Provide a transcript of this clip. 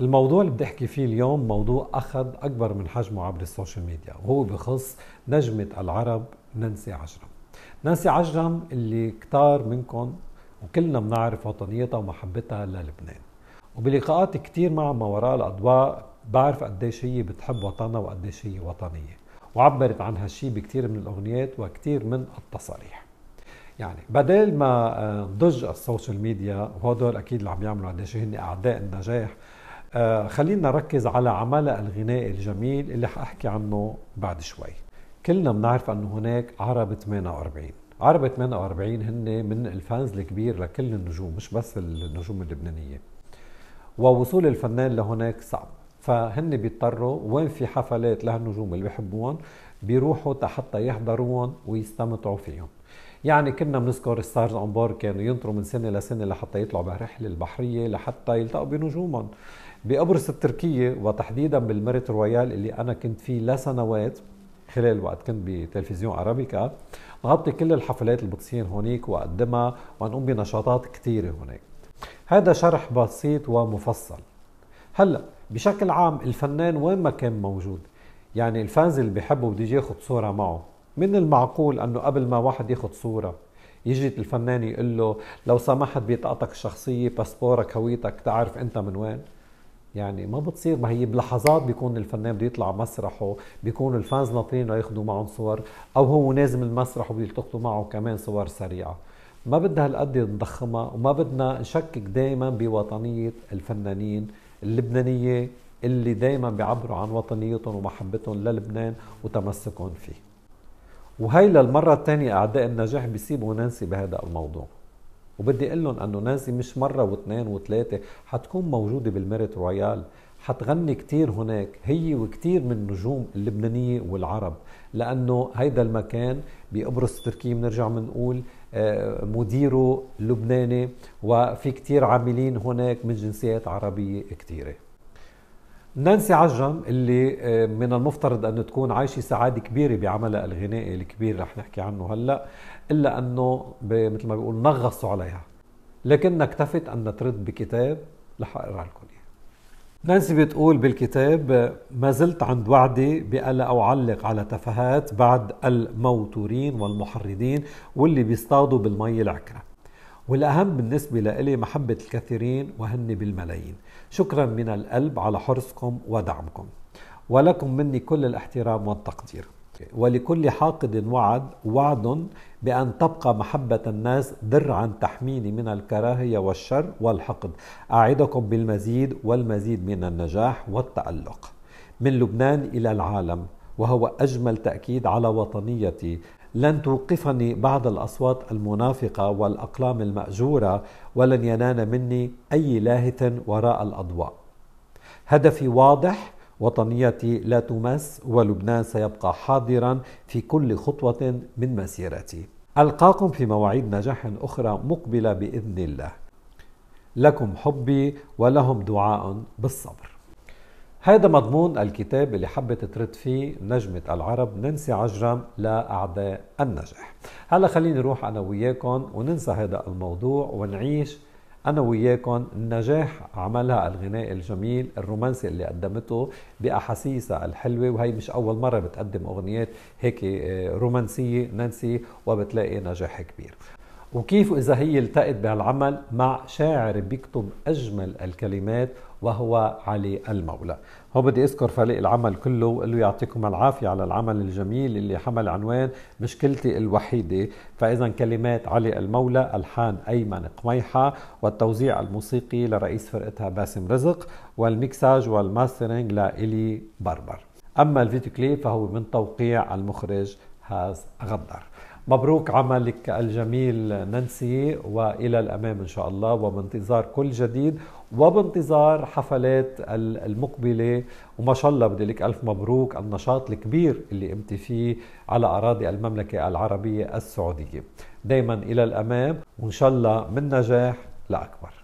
الموضوع اللي بدي احكي فيه اليوم موضوع اخذ اكبر من حجمه عبر السوشيال ميديا وهو بخص نجمه العرب نانسي عجرم نانسي عجرم اللي كتار منكم وكلنا بنعرف وطنيتها ومحبتها للبنان وبلقاءات كتير مع ما وراء الاضواء بعرف قديش إيه هي بتحب وطنها وقديش إيه هي وطنيه وعبرت عن هالشي بكتير من الاغنيات وكتير من التصاريح يعني بدل ما آه، ضج السوشيال ميديا وهدول اكيد اللي عم يعملوا قديش إيه هن اعداء النجاح آه، خلينا نركز على عملها الغنائي الجميل اللي حأحكي عنه بعد شوي كلنا بنعرف أنه هناك عرب 48 عرب 48 هن من الفانز الكبير لكل النجوم مش بس النجوم اللبنانية ووصول الفنان لهناك صعب فهن بيضطروا وين في حفلات لهالنجوم اللي بيحبوهم بيروحوا حتى يحضروهم ويستمتعوا فيهم يعني كنا بنذكر ستارز اون بورد كانوا ينطروا من سنه لسنه لحتى يطلعوا بالرحله البحريه لحتى يلتقوا بنجومهم بقبرص التركيه وتحديدا بالمرت رويال اللي انا كنت فيه لسنوات خلال وقت كنت بتلفزيون ارابيكا نغطي كل الحفلات اللي بتصير هونيك واقدمها ونقوم بنشاطات كثيره هناك هذا شرح بسيط ومفصل هلا بشكل عام الفنان وين ما كان موجود يعني الفانز اللي بيحبوا بده يجي ياخذ صوره معه من المعقول انه قبل ما واحد ياخذ صوره يجي الفنان يقول له لو سمحت بطاقتك الشخصيه باسبورك هويتك تعرف انت من وين يعني ما بتصير ما هي بلحظات بيكون الفنان بده يطلع مسرحه بيكون الفانز ناطرين ياخذوا معهم صور او هو نازل من المسرح وبيلتقطوا معه كمان صور سريعه ما بدها هالقد نضخمها وما بدنا نشكك دائما بوطنيه الفنانين اللبنانيه اللي دايما بيعبروا عن وطنيتهم ومحبتهم للبنان وتمسكهم فيه وهي للمرة الثانية أعداء النجاح بيسيبوا نانسي بهذا الموضوع وبدي أقول لهم أنه نانسي مش مرة واثنين وثلاثة حتكون موجودة بالميريت رويال حتغني كتير هناك هي وكتير من النجوم اللبنانية والعرب لأنه هيدا المكان بقبرص تركيا بنرجع بنقول آه، مديره لبناني وفي كتير عاملين هناك من جنسيات عربية كتيره نانسي عجم اللي آه، من المفترض أن تكون عايشة سعادة كبيرة بعملها الغنائي الكبير رح نحكي عنه هلأ إلا أنه مثل ما بيقول نغصوا عليها لكنها اكتفت أن ترد بكتاب رح أقرأ لكم إياه نانسي بتقول بالكتاب ما زلت عند وعدي بألا أعلق على تفاهات بعد الموتورين والمحرضين واللي بيصطادوا بالمي العكرة والأهم بالنسبة لإلي محبة الكثيرين وهن بالملايين شكرا من القلب على حرصكم ودعمكم ولكم مني كل الاحترام والتقدير ولكل حاقد وعد وعد بأن تبقى محبة الناس درعا تحميني من الكراهية والشر والحقد أعدكم بالمزيد والمزيد من النجاح والتألق من لبنان إلى العالم وهو أجمل تأكيد على وطنيتي لن توقفني بعض الأصوات المنافقة والأقلام المأجورة ولن ينال مني أي لاهث وراء الأضواء هدفي واضح وطنيتي لا تمس ولبنان سيبقى حاضرا في كل خطوة من مسيرتي ألقاكم في مواعيد نجاح أخرى مقبلة بإذن الله لكم حبي ولهم دعاء بالصبر هذا مضمون الكتاب اللي حبت ترد فيه نجمة العرب ننسي عجرم لأعداء النجاح هلا خليني نروح أنا وياكم وننسى هذا الموضوع ونعيش أنا وياكم النجاح عملها الغناء الجميل الرومانسي اللي قدمته بأحاسيسها الحلوة وهي مش أول مرة بتقدم أغنيات هيك آه، رومانسية نانسي وبتلاقي نجاح كبير وكيف إذا هي التقت بهالعمل مع شاعر بيكتب أجمل الكلمات وهو علي المولى هو بدي أذكر فريق العمل كله وقال له يعطيكم العافية على العمل الجميل اللي حمل عنوان مشكلتي الوحيدة فإذا كلمات علي المولى ألحان أيمن قميحة والتوزيع الموسيقي لرئيس فرقتها باسم رزق والميكساج والماسترينج لإلي بربر أما الفيديو كليب فهو من توقيع المخرج هاز غدر مبروك عملك الجميل نانسي والى الامام ان شاء الله وبانتظار كل جديد وبانتظار حفلات المقبله وما شاء الله بدي لك الف مبروك النشاط الكبير اللي قمتي فيه على اراضي المملكه العربيه السعوديه دائما الى الامام وان شاء الله من نجاح لاكبر